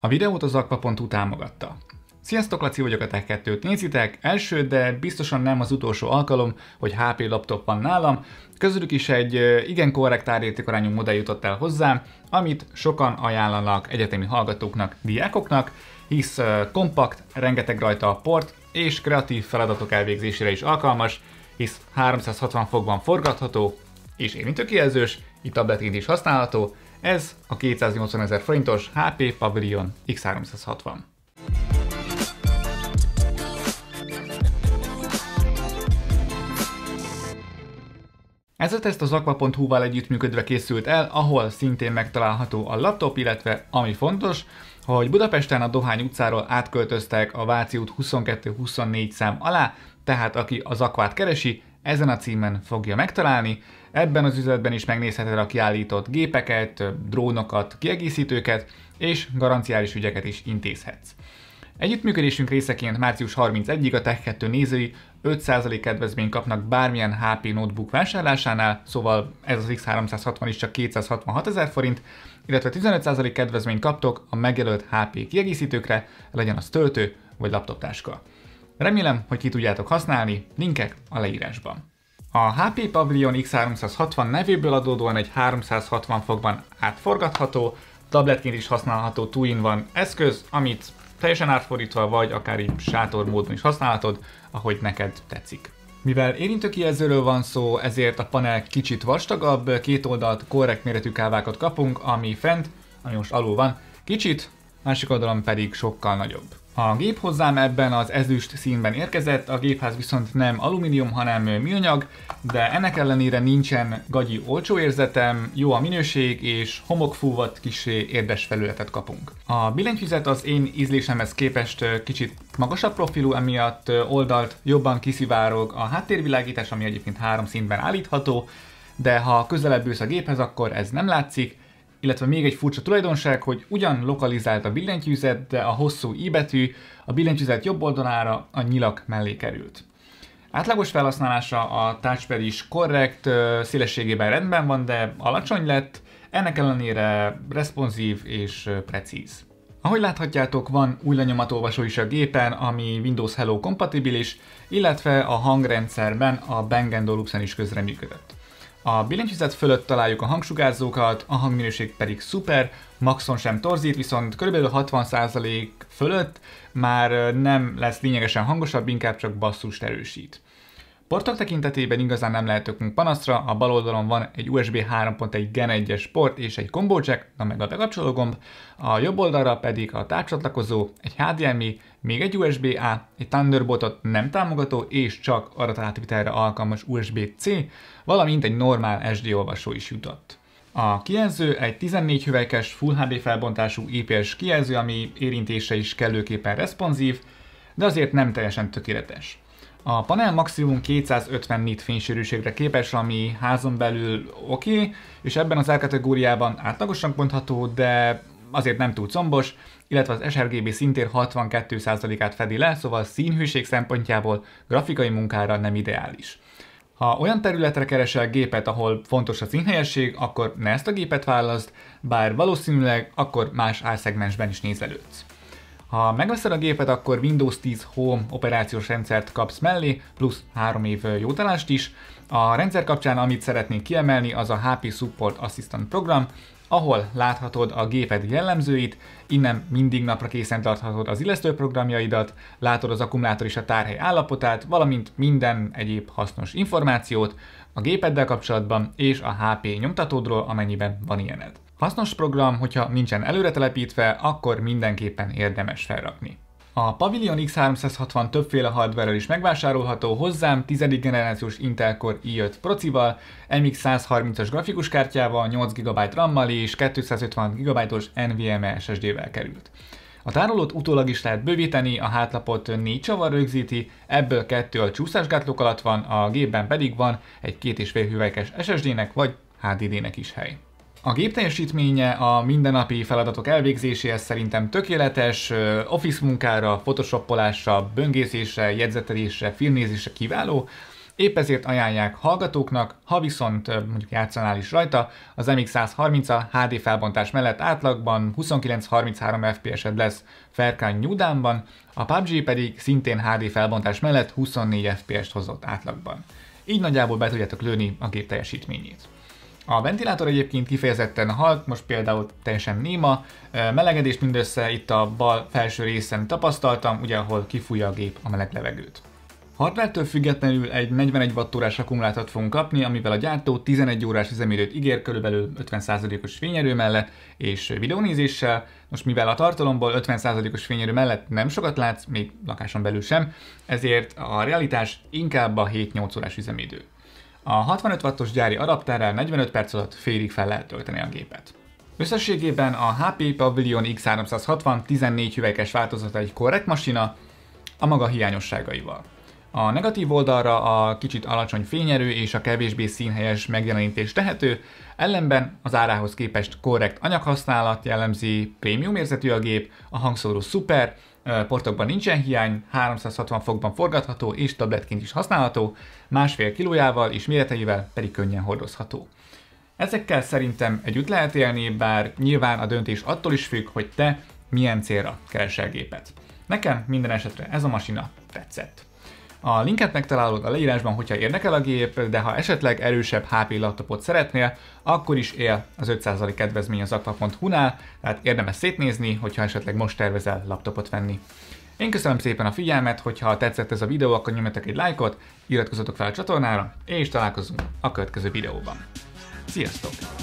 A videót az Akva.hu támogatta. Sziasztok, Laci vagyok a Tech2-t nézitek, első, de biztosan nem az utolsó alkalom, hogy HP laptop van nálam, közülük is egy igen korrekt árértékarányú modell jutott el hozzám, amit sokan ajánlanak egyetemi hallgatóknak, diákoknak, hisz kompakt, rengeteg rajta a port, és kreatív feladatok elvégzésére is alkalmas, hisz 360 fokban forgatható, és érintőkijelzős, így tabletként is használható, ez a 280 ezer forintos HP Pavilion X360. Ez a teszt az aqua.hu-val együttműködve készült el, ahol szintén megtalálható a laptop, illetve ami fontos, hogy Budapesten a Dohány utcáról átköltöztek a Váci út 22-24 szám alá, tehát aki az akvát keresi, ezen a címen fogja megtalálni. Ebben az üzletben is megnézheted a kiállított gépeket, drónokat, kiegészítőket és garanciális ügyeket is intézhetsz. Együttműködésünk részeként március 31-ig a Tech2 nézői 5% kedvezményt kapnak bármilyen HP notebook vásárlásánál, szóval ez az X360 is csak 266 ezer forint, illetve 15% kedvezményt kaptok a megjelölt HP kiegészítőkre, legyen az töltő vagy laptoptáska. Remélem, hogy ki tudjátok használni, linkek a leírásban. A HP Pavilion X360 nevéből adódóan egy 360 fokban átforgatható, tabletként is használható 2 van eszköz, amit teljesen átfordítva vagy akár így sátor módon is használhatod, ahogy neked tetszik. Mivel érintőkijelzőről van szó, ezért a panel kicsit vastagabb, két oldalt korrekt méretű kávákat kapunk, ami fent, ami most alul van, kicsit másik oldalon pedig sokkal nagyobb. A gép hozzám ebben az ezüst színben érkezett, a gépház viszont nem alumínium, hanem műanyag, de ennek ellenére nincsen gagyi olcsó érzetem, jó a minőség és homokfúvat kisé érdes felületet kapunk. A billentyűzet az én ízlésemhez képest kicsit magasabb profilú, emiatt oldalt jobban kiszivárog a háttérvilágítás, ami egyébként három színben állítható, de ha közelebb ülsz a géphez, akkor ez nem látszik, illetve még egy furcsa tulajdonság, hogy ugyan lokalizált a billentyűzet, de a hosszú i betű a billentyűzet jobb oldalára a nyilak mellé került. Átlagos felhasználása a touchpad is korrekt, szélességében rendben van, de alacsony lett, ennek ellenére responsív és precíz. Ahogy láthatjátok, van új lenyomatolvasó is a gépen, ami Windows Hello kompatibilis, illetve a hangrendszerben a Bang Olufsen is közreműködött. A billentyűzet fölött találjuk a hangsugárzókat, a hangminőség pedig szuper, maxon sem torzít, viszont kb. 60% fölött már nem lesz lényegesen hangosabb, inkább csak basszust erősít. Portok tekintetében igazán nem lehetünk panaszra, a bal oldalon van egy USB 3.1 Gen 1-es port és egy combo jack, na meg a gomb, a jobb oldalra pedig a tárcsatlakozó, egy HDMI, még egy USB-A, egy Thunderboltot nem támogató és csak adatátvitelre alkalmas USB-C, valamint egy normál SD olvasó is jutott. A kijelző egy 14 hüvelykes Full HD felbontású IPS kijelző, ami érintése is kellőképpen responsív, de azért nem teljesen tökéletes. A panel maximum 250 nit fénysűrűségre képes, ami házon belül oké, okay, és ebben az elkategóriában átlagosan mondható, de azért nem túl combos, illetve az sRGB szintén 62%-át fedi le, szóval színhűség szempontjából grafikai munkára nem ideális. Ha olyan területre keresel gépet, ahol fontos a színhelyesség, akkor ne ezt a gépet választ, bár valószínűleg akkor más árszegmensben is nézelődsz. Ha megveszed a gépet, akkor Windows 10 Home operációs rendszert kapsz mellé, plusz 3 év jótalást is. A rendszer kapcsán, amit szeretnék kiemelni, az a HP Support Assistant program, ahol láthatod a géped jellemzőit, innen mindig napra készen tarthatod az illesztőprogramjaidat, látod az akkumulátor és a tárhely állapotát, valamint minden egyéb hasznos információt a gépeddel kapcsolatban és a HP nyomtatódról, amennyiben van ilyened. Hasznos program, hogyha nincsen előre telepítve, akkor mindenképpen érdemes felrakni. A Pavilion X360 többféle hardware is megvásárolható, hozzám 10. generációs Intel Core i5 procival, MX130-as grafikus kártyával, 8 GB RAM-mal és 250 GB-os NVMe SSD-vel került. A tárolót utólag is lehet bővíteni, a hátlapot négy csavar rögzíti, ebből kettő a csúszásgátlók alatt van, a gépben pedig van egy két és fél hüvelykes SSD-nek vagy HDD-nek is hely. A gép teljesítménye a mindennapi feladatok elvégzéséhez szerintem tökéletes, office munkára, photoshopolásra, böngészésre, jegyzetelésre, filmnézésre kiváló, Épp ezért ajánlják hallgatóknak, ha viszont mondjuk játszanál is rajta, az MX130-a HD felbontás mellett átlagban 29-33 FPS-ed lesz Faircon nyúdámban. a PUBG pedig szintén HD felbontás mellett 24 FPS-t hozott átlagban. Így nagyjából be tudjátok lőni a gép teljesítményét. A ventilátor egyébként kifejezetten halt, most például teljesen néma, melegedés mindössze itt a bal felső részen tapasztaltam, ugye ahol kifújja a gép a meleg levegőt. Hardvertől függetlenül egy 41 wattórás akkumulátort fogunk kapni, amivel a gyártó 11 órás üzemidőt ígér körülbelül 50%-os fényerő mellett és videónézéssel. Most mivel a tartalomból 50%-os fényerő mellett nem sokat látsz, még lakáson belül sem, ezért a realitás inkább a 7-8 órás üzemidő. A 65 wattos gyári adapterrel 45 perc alatt félig fel lehet tölteni a gépet. Összességében a HP Pavilion X360 14 hüvelykes változata egy korrekt masina, a maga hiányosságaival. A negatív oldalra a kicsit alacsony fényerő és a kevésbé színhelyes megjelenítés tehető, ellenben az árához képest korrekt anyaghasználat jellemzi, prémium érzetű a gép, a hangszóró szuper, portokban nincsen hiány, 360 fokban forgatható és tabletként is használható, másfél kilójával és méreteivel pedig könnyen hordozható. Ezekkel szerintem együtt lehet élni, bár nyilván a döntés attól is függ, hogy te milyen célra keresel gépet. Nekem minden esetre ez a masina tetszett. A linket megtalálod a leírásban, hogyha érdekel a gép, de ha esetleg erősebb HP laptopot szeretnél, akkor is él az 5% kedvezmény az aqua.hu-nál, tehát érdemes szétnézni, hogyha esetleg most tervezel laptopot venni. Én köszönöm szépen a figyelmet, hogyha tetszett ez a videó, akkor nyomjatok egy lájkot, iratkozzatok fel a csatornára, és találkozunk a következő videóban. Sziasztok!